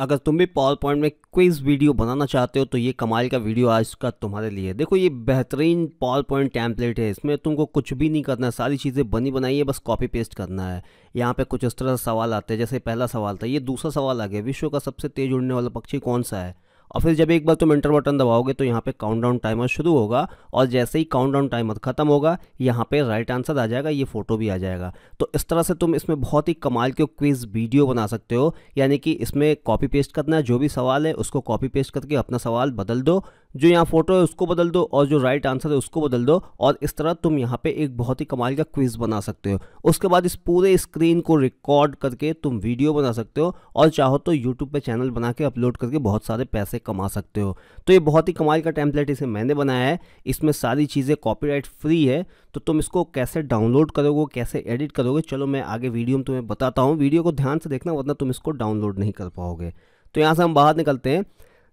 अगर तुम भी पावर पॉइंट में क्विज वीडियो बनाना चाहते हो तो ये कमाल का वीडियो आज का तुम्हारे लिए देखो ये बेहतरीन पावर पॉइंट टैंपलेट है इसमें तुमको कुछ भी नहीं करना है सारी चीज़ें बनी बनाई है बस कॉपी पेस्ट करना है यहाँ पे कुछ इस तरह सवाल आते हैं जैसे पहला सवाल था ये दूसरा सवाल आ गया विश्व का सबसे तेज़ उड़ने वाला पक्षी कौन सा है और फिर जब एक बार तुम इंटर बटन दबाओगे तो यहाँ पे काउंटडाउन टाइमर शुरू होगा और जैसे ही काउंटडाउन टाइमर ख़त्म होगा यहाँ पे राइट आंसर आ जाएगा ये फ़ोटो भी आ जाएगा तो इस तरह से तुम इसमें बहुत ही कमाल के क्विज़ वीडियो बना सकते हो यानी कि इसमें कॉपी पेस्ट करना जो भी सवाल है उसको कॉपी पेस्ट करके अपना सवाल बदल दो जो यहाँ फोटो है उसको बदल दो और जो राइट आंसर है उसको बदल दो और इस तरह तुम यहाँ पे एक बहुत ही कमाल का क्विज बना सकते हो उसके बाद इस पूरे स्क्रीन को रिकॉर्ड करके तुम वीडियो बना सकते हो और चाहो तो यूट्यूब पर चैनल बना के अपलोड करके बहुत सारे पैसे कमा सकते हो तो ये बहुत ही कमाल का टेम्पलेट इसे मैंने बनाया है इसमें सारी चीज़ें कॉपी फ्री है तो तुम इसको कैसे डाउनलोड करोगे कैसे एडिट करोगे चलो मैं आगे वीडियो में तुम्हें बताता हूँ वीडियो को ध्यान से देखना वरना तुम इसको डाउनलोड नहीं कर पाओगे तो यहाँ से हम बाहर निकलते हैं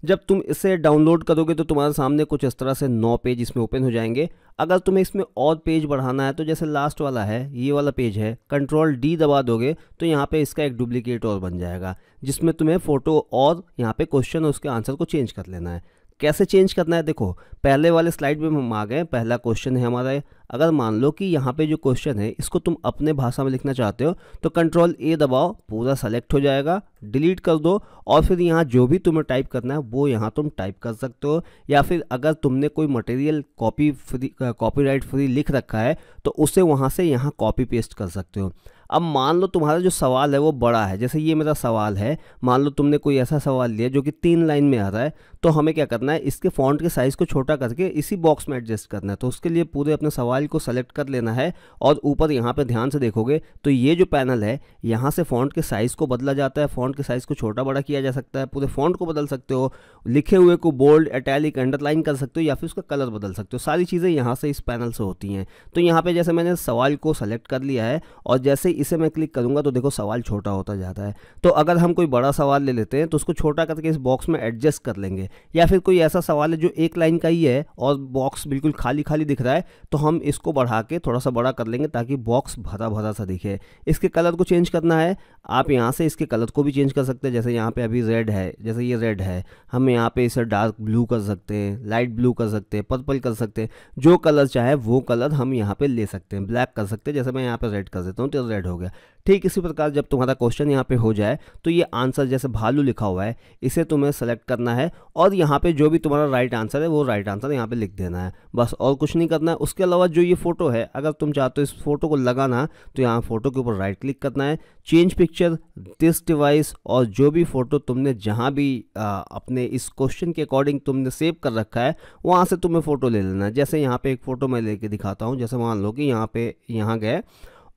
जब तुम इसे डाउनलोड करोगे तो तुम्हारे सामने कुछ इस तरह से नौ पेज इसमें ओपन हो जाएंगे अगर तुम्हें इसमें और पेज बढ़ाना है तो जैसे लास्ट वाला है ये वाला पेज है कंट्रोल डी दबा दोगे तो यहाँ पे इसका एक डुप्लीकेट और बन जाएगा जिसमें तुम्हें फ़ोटो और यहाँ पे क्वेश्चन और उसके आंसर को चेंज कर लेना है कैसे चेंज करना है देखो पहले वाले स्लाइड में हम आ गए पहला क्वेश्चन है हमारा अगर मान लो कि यहाँ पे जो क्वेश्चन है इसको तुम अपने भाषा में लिखना चाहते हो तो कंट्रोल ए दबाओ पूरा सेलेक्ट हो जाएगा डिलीट कर दो और फिर यहाँ जो भी तुम्हें टाइप करना है वो यहाँ तुम टाइप कर सकते हो या फिर अगर तुमने कोई material copy free copy free लिख रखा है तो उसे वहाँ से यहाँ कॉपी पेस्ट कर सकते हो अब मान लो तुम्हारा जो सवाल है वो बड़ा है जैसे ये मेरा सवाल है मान लो तुमने कोई ऐसा सवाल लिया जो कि तीन लाइन में आ रहा है तो हमें क्या करना है इसके फॉन्ट के साइज़ को छोटा करके इसी बॉक्स में एडजस्ट करना है तो उसके लिए पूरे अपने सवाल को सेलेक्ट कर लेना है और ऊपर यहाँ पर ध्यान से देखोगे तो ये जो पैनल है यहाँ से फॉन्ट के साइज़ को बदला जाता है फॉन्ट के साइज़ को छोटा बड़ा किया जा सकता है पूरे फॉन्ट को बदल सकते हो लिखे हुए को बोल्ड अटैलिक अंडरलाइन कर सकते हो या फिर उसका कलर बदल सकते हो सारी चीज़ें यहाँ से इस पैनल से होती हैं तो यहाँ पर जैसे मैंने सवाल को सेलेक्ट कर लिया है और जैसे इसे मैं क्लिक करूँगा तो देखो सवाल छोटा होता जाता है तो अगर हम कोई बड़ा सवाल ले लेते हैं तो उसको छोटा करके इस बॉक्स में एडजस्ट कर लेंगे या फिर कोई ऐसा सवाल है जो एक लाइन का ही है और बॉक्स बिल्कुल खाली खाली दिख रहा है तो हम इसको बढ़ा के थोड़ा सा बड़ा कर लेंगे ताकि बॉक्स भरा भरा सा दिखे इसके कलर को चेंज करना है आप यहाँ से इसके कलर को भी चेंज कर सकते हैं जैसे यहाँ पे अभी रेड है जैसे ये रेड है हम यहाँ पे इसे डार्क ब्लू कर सकते हैं लाइट ब्लू कर सकते हैं पर्पल कर सकते हैं जो कलर चाहे वो कलर हम यहाँ पे ले सकते हैं ब्लैक कर सकते हैं जैसे मैं यहाँ पे रेड कर देता हूँ तो रेड हो गया ठीक इसी प्रकार जब तुम्हारा क्वेश्चन यहाँ पे हो जाए तो ये आंसर जैसे भालू लिखा हुआ है इसे तुम्हें सेलेक्ट करना है और यहाँ पे जो भी तुम्हारा राइट आंसर है वो राइट आंसर यहाँ पे लिख देना है बस और कुछ नहीं करना है उसके अलावा जो ये फ़ोटो है अगर तुम चाहते हो इस फोटो को लगाना तो यहाँ फ़ोटो के ऊपर राइट क्लिक करना है चेंज पिक्चर दिस डिवाइस और जो भी फ़ोटो तुमने जहाँ भी आ, अपने इस क्वेश्चन के अकॉर्डिंग तुमने सेव कर रखा है वहाँ से तुम्हें फ़ोटो ले लेना है जैसे यहाँ पर एक फ़ोटो मैं लेके दिखाता हूँ जैसे मान लो कि यहाँ पे यहाँ गए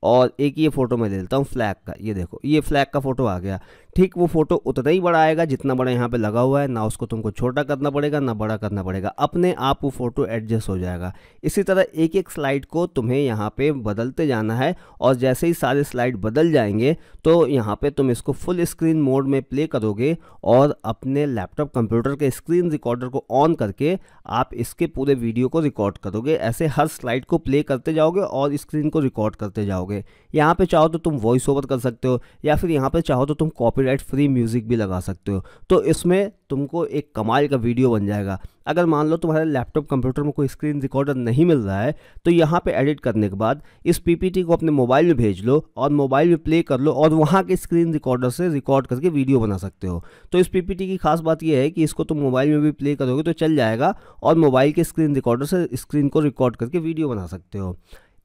और एक ये फ़ोटो मैं ले लेता हूँ फ्लैग का ये देखो ये फ्लैग का फ़ोटो आ गया ठीक वो फोटो उतना ही बड़ा आएगा जितना बड़ा यहाँ पे लगा हुआ है ना उसको तुमको छोटा करना पड़ेगा ना बड़ा करना पड़ेगा अपने आप वो फोटो एडजस्ट हो जाएगा इसी तरह एक एक स्लाइड को तुम्हें यहाँ पे बदलते जाना है और जैसे ही सारे स्लाइड बदल जाएंगे तो यहाँ पे तुम इसको फुल स्क्रीन मोड में प्ले करोगे और अपने लैपटॉप कंप्यूटर के स्क्रीन रिकॉर्डर को ऑन करके आप इसके पूरे वीडियो को रिकॉर्ड करोगे ऐसे हर स्लाइड को प्ले करते जाओगे और स्क्रीन को रिकॉर्ड करते जाओगे यहाँ पे चाहो तो तुम वॉइस ओवर कर सकते हो या फिर यहाँ पे चाहो तो तुम कॉपी कॉपीराइट फ्री म्यूज़िक भी लगा सकते हो तो इसमें तुमको एक कमाल का वीडियो बन जाएगा अगर मान लो तुम्हारे लैपटॉप कंप्यूटर में कोई स्क्रीन रिकॉर्डर नहीं मिल रहा है तो यहाँ पे एडिट करने के बाद इस पीपीटी को अपने मोबाइल में भेज लो और मोबाइल में प्ले कर लो और वहाँ के स्क्रीन रिकॉर्डर से रिकॉर्ड करके वीडियो बना सकते हो तो इस पीपीटी की खास बात यह है कि इसको तुम मोबाइल में भी प्ले करोगे तो चल जाएगा और मोबाइल के स्क्रीन रिकॉर्डर से स्क्रीन को रिकॉर्ड करके वीडियो बना सकते हो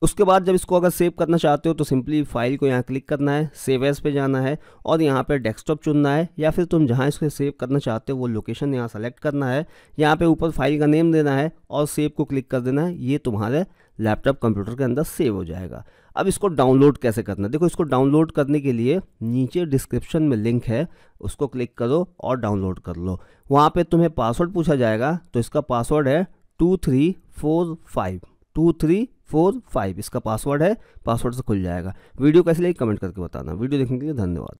उसके बाद जब इसको अगर सेव करना चाहते हो तो सिंपली फाइल को यहाँ क्लिक करना है सेव एज पे जाना है और यहाँ पे डेस्कटॉप चुनना है या फिर तुम जहाँ इसको सेव करना चाहते हो वो लोकेशन यहाँ सेलेक्ट करना है यहाँ पे ऊपर फाइल का नेम देना है और सेव को क्लिक कर देना है ये तुम्हारे लैपटॉप कंप्यूटर के अंदर सेव हो जाएगा अब इसको डाउनलोड कैसे करना है देखो इसको डाउनलोड करने के लिए नीचे डिस्क्रिप्शन में लिंक है उसको क्लिक करो और डाउनलोड कर लो वहाँ पर तुम्हें पासवर्ड पूछा जाएगा तो इसका पासवर्ड है two three four five two three four five इसका पासवर्ड है पासवर्ड से तो खुल जाएगा वीडियो कैसे लगी कमेंट करके बताना वीडियो देखने के लिए धन्यवाद